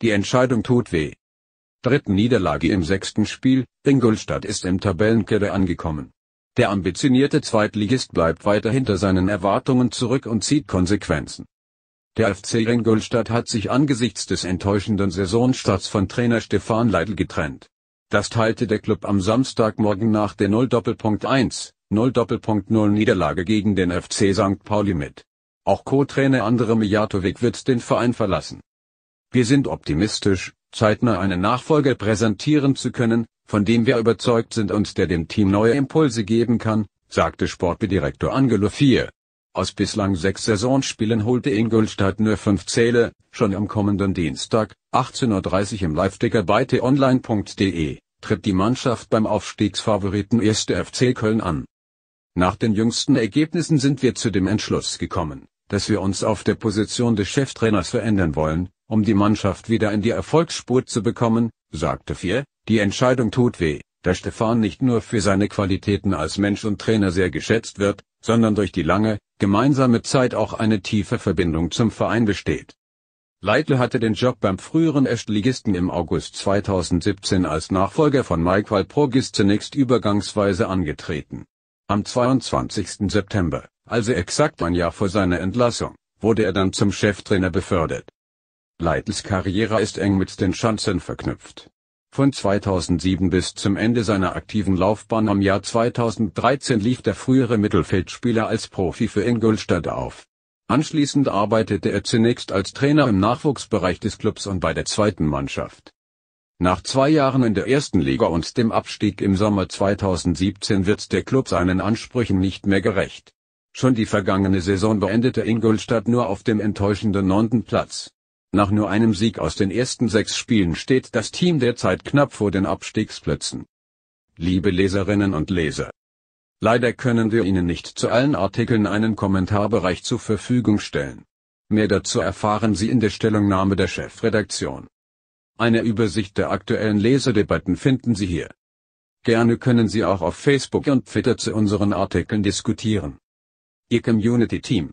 Die Entscheidung tut weh. Dritten Niederlage im sechsten Spiel, Ingolstadt ist im Tabellenkette angekommen. Der ambitionierte Zweitligist bleibt weiter hinter seinen Erwartungen zurück und zieht Konsequenzen. Der FC Ingolstadt hat sich angesichts des enttäuschenden Saisonstarts von Trainer Stefan Leidl getrennt. Das teilte der Club am Samstagmorgen nach der 0.1, 0.0 Niederlage gegen den FC St. Pauli mit. Auch Co-Trainer Andre Mijatovic wird den Verein verlassen. Wir sind optimistisch, zeitnah einen Nachfolger präsentieren zu können, von dem wir überzeugt sind und der dem Team neue Impulse geben kann, sagte Sportbedirektor Angelo Vier. Aus bislang sechs Saisonspielen holte Ingolstadt nur fünf Zähle, schon am kommenden Dienstag, 18.30 Uhr im Live-Ticker bei t-online.de, tritt die Mannschaft beim Aufstiegsfavoriten 1. FC Köln an. Nach den jüngsten Ergebnissen sind wir zu dem Entschluss gekommen, dass wir uns auf der Position des Cheftrainers verändern wollen, um die Mannschaft wieder in die Erfolgsspur zu bekommen, sagte Fier, die Entscheidung tut weh, da Stefan nicht nur für seine Qualitäten als Mensch und Trainer sehr geschätzt wird, sondern durch die lange, gemeinsame Zeit auch eine tiefe Verbindung zum Verein besteht. Leitl hatte den Job beim früheren Erstligisten im August 2017 als Nachfolger von Mike Progis zunächst übergangsweise angetreten. Am 22. September, also exakt ein Jahr vor seiner Entlassung, wurde er dann zum Cheftrainer befördert. Leitls Karriere ist eng mit den Schanzen verknüpft. Von 2007 bis zum Ende seiner aktiven Laufbahn am Jahr 2013 lief der frühere Mittelfeldspieler als Profi für Ingolstadt auf. Anschließend arbeitete er zunächst als Trainer im Nachwuchsbereich des Clubs und bei der zweiten Mannschaft. Nach zwei Jahren in der ersten Liga und dem Abstieg im Sommer 2017 wird der Club seinen Ansprüchen nicht mehr gerecht. Schon die vergangene Saison beendete Ingolstadt nur auf dem enttäuschenden neunten Platz. Nach nur einem Sieg aus den ersten sechs Spielen steht das Team derzeit knapp vor den Abstiegsplätzen. Liebe Leserinnen und Leser. Leider können wir Ihnen nicht zu allen Artikeln einen Kommentarbereich zur Verfügung stellen. Mehr dazu erfahren Sie in der Stellungnahme der Chefredaktion. Eine Übersicht der aktuellen Leserdebatten finden Sie hier. Gerne können Sie auch auf Facebook und Twitter zu unseren Artikeln diskutieren. Ihr Community Team